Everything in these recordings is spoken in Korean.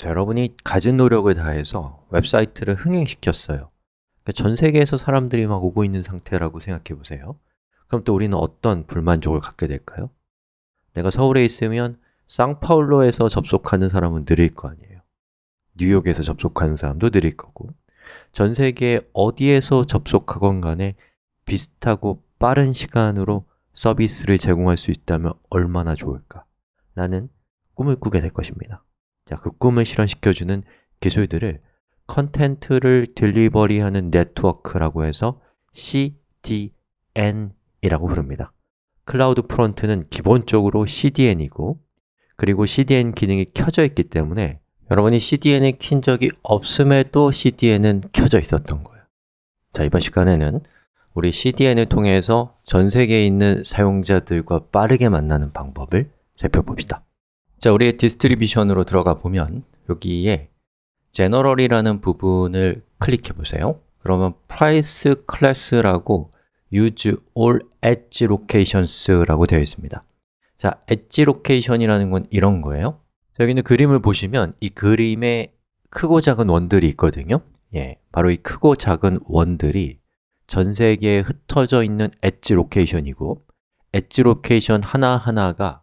자, 여러분이 가진 노력을 다해서 웹사이트를 흥행시켰어요. 그러니까 전 세계에서 사람들이 막 오고 있는 상태라고 생각해 보세요. 그럼 또 우리는 어떤 불만족을 갖게 될까요? 내가 서울에 있으면 쌍파울로에서 접속하는 사람은 느릴 거 아니에요. 뉴욕에서 접속하는 사람도 느릴 거고 전 세계 어디에서 접속하건 간에 비슷하고 빠른 시간으로 서비스를 제공할 수 있다면 얼마나 좋을까? 라는 꿈을 꾸게 될 것입니다. 자, 그 꿈을 실현시켜주는 기술들을 컨텐트를 딜리버리하는 네트워크라고 해서 CDN이라고 부릅니다. 클라우드 프론트는 기본적으로 CDN이고 그리고 CDN 기능이 켜져 있기 때문에 여러분이 CDN을 킨 적이 없음에도 CDN은 켜져 있었던 거예요. 자, 이번 시간에는 우리 CDN을 통해서 전 세계에 있는 사용자들과 빠르게 만나는 방법을 살펴봅시다. 자, 우리의 디스트리뷰션으로 들어가 보면 여기에 g e e n r a l 이라는 부분을 클릭해 보세요 그러면 price class라고 use all edge locations라고 되어 있습니다 자, edge location이라는 건 이런 거예요 자, 여기 있는 그림을 보시면 이 그림에 크고 작은 원들이 있거든요 예, 바로 이 크고 작은 원들이 전 세계에 흩어져 있는 엣지 로케이션이고 엣지 로케이션 하나하나가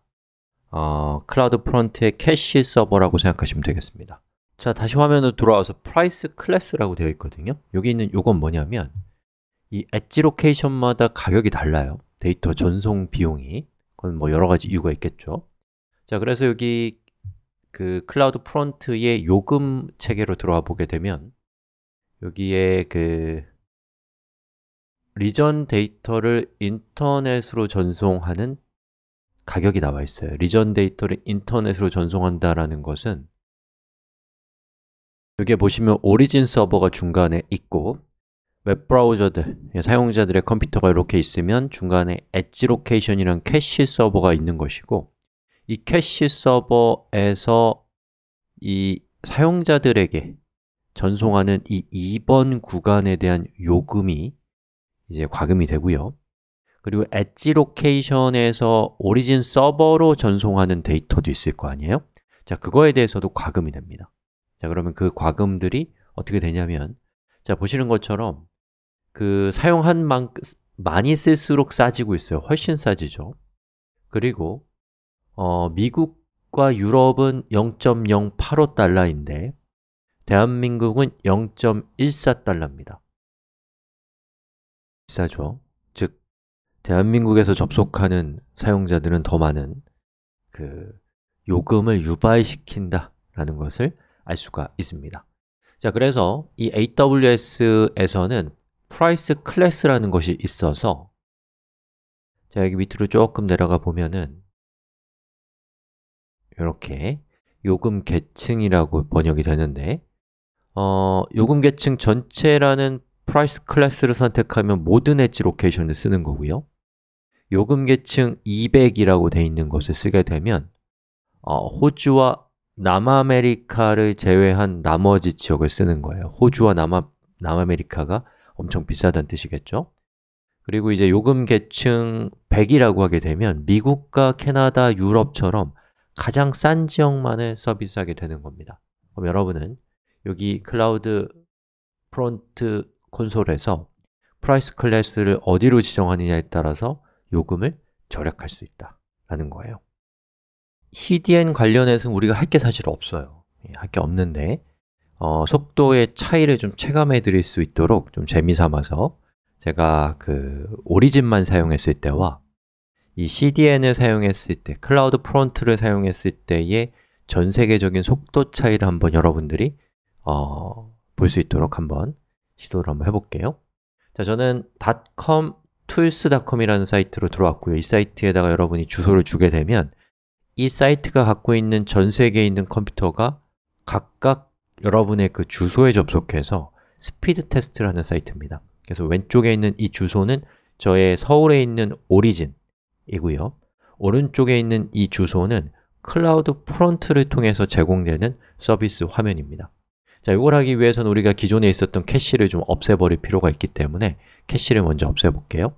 어, 클라우드 프론트의 캐시 서버라고 생각하시면 되겠습니다 자, 다시 화면으로 돌아와서 price 클래스라고 되어 있거든요 여기 있는 요건 뭐냐면 이 엣지 로케이션마다 가격이 달라요 데이터 전송 비용이 그건 뭐 여러 가지 이유가 있겠죠 자, 그래서 여기 그 클라우드 프론트의 요금 체계로 들어와 보게 되면 여기에 그 리전 데이터를 인터넷으로 전송하는 가격이 나와 있어요. 리전 데이터를 인터넷으로 전송한다라는 것은 여기에 보시면 오리진 서버가 중간에 있고 웹브라우저들, 예, 사용자들의 컴퓨터가 이렇게 있으면 중간에 엣지 로케이션이라는 캐시 서버가 있는 것이고 이 캐시 서버에서 이 사용자들에게 전송하는 이 2번 구간에 대한 요금이 이제 과금이 되고요 그리고 엣지 로케이션에서 오리진 서버로 전송하는 데이터도 있을 거 아니에요? 자, 그거에 대해서도 과금이 됩니다. 자, 그러면 그 과금들이 어떻게 되냐면 자, 보시는 것처럼 그 사용한 만 많이 쓸수록 싸지고 있어요. 훨씬 싸지죠. 그리고 어, 미국과 유럽은 0.085달러인데 대한민국은 0.14달러입니다. 비싸죠? 대한민국에서 접속하는 사용자들은 더 많은 그 요금을 유발시킨다라는 것을 알 수가 있습니다. 자, 그래서 이 AWS에서는 price class라는 것이 있어서 자, 여기 밑으로 조금 내려가 보면은 이렇게 요금 계층이라고 번역이 되는데 어, 요금 계층 전체라는 price class를 선택하면 모든 엣지 로케이션을 쓰는 거고요 요금 계층 200이라고 돼 있는 것을 쓰게 되면 어, 호주와 남아메리카를 제외한 나머지 지역을 쓰는 거예요 호주와 남아, 남아메리카가 엄청 비싸다는 뜻이겠죠? 그리고 이제 요금 계층 100이라고 하게 되면 미국과 캐나다, 유럽처럼 가장 싼 지역만을 서비스하게 되는 겁니다 그럼 여러분은 여기 클라우드 프론트 콘솔에서 프라이스 클래스를 어디로 지정하느냐에 따라서 요금을 절약할 수 있다라는 거예요 CDN 관련해서는 우리가 할 게 사실 없어요 예, 할게 없는데 어, 속도의 차이를 좀 체감해 드릴 수 있도록 좀 재미삼아서 제가 그 오리진만 사용했을 때와 이 CDN을 사용했을 때, 클라우드 프론트를 사용했을 때의 전 세계적인 속도 차이를 한번 여러분들이 어, 볼수 있도록 한번 시도를 한번 해볼게요 자, 저는 .com tools.com이라는 사이트로 들어왔고요. 이 사이트에다가 여러분이 주소를 주게 되면 이 사이트가 갖고 있는 전 세계에 있는 컴퓨터가 각각 여러분의 그 주소에 접속해서 스피드 테스트라는 사이트입니다. 그래서 왼쪽에 있는 이 주소는 저의 서울에 있는 오리진이고요. 오른쪽에 있는 이 주소는 클라우드 프론트를 통해서 제공되는 서비스 화면입니다. 자, 이걸 하기 위해서는 우리가 기존에 있었던 캐시를 좀 없애버릴 필요가 있기 때문에 캐시를 먼저 없애볼게요.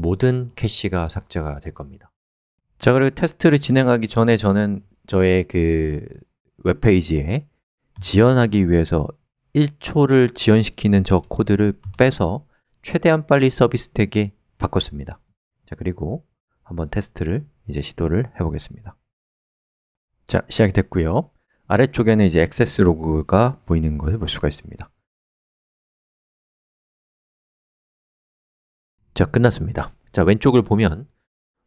모든 캐시가 삭제가 될 겁니다 자 그리고 테스트를 진행하기 전에 저는 저의 그 웹페이지에 지연하기 위해서 1초를 지연시키는 저 코드를 빼서 최대한 빨리 서비스 택에 바꿨습니다 자 그리고 한번 테스트를 이제 시도를 해보겠습니다 자, 시작이 됐고요 아래쪽에는 이제 액세스 로그가 보이는 것을 볼 수가 있습니다 자, 끝났습니다 자, 왼쪽을 보면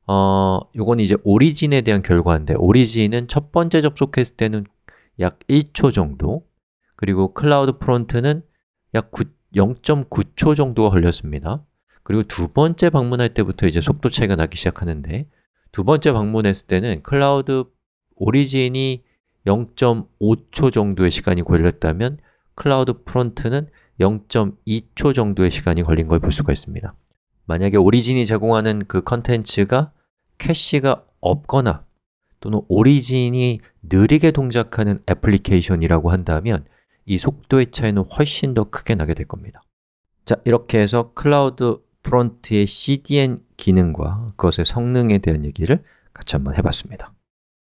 어, 요건 이제 오리진에 대한 결과인데 오리진은 첫 번째 접속했을 때는 약 1초 정도 그리고 클라우드 프론트는 약 0.9초 정도가 걸렸습니다 그리고 두 번째 방문할 때부터 이제 속도 차이가 나기 시작하는데 두 번째 방문했을 때는 클라우드 오리진이 0.5초 정도의 시간이 걸렸다면 클라우드 프론트는 0.2초 정도의 시간이 걸린 걸 볼 수가 있습니다 만약에 오리진이 제공하는 그 컨텐츠가 캐시가 없거나 또는 오리진이 느리게 동작하는 애플리케이션이라고 한다면 이 속도의 차이는 훨씬 더 크게 나게 될 겁니다 자, 이렇게 해서 클라우드 프론트의 CDN 기능과 그것의 성능에 대한 얘기를 같이 한번 해봤습니다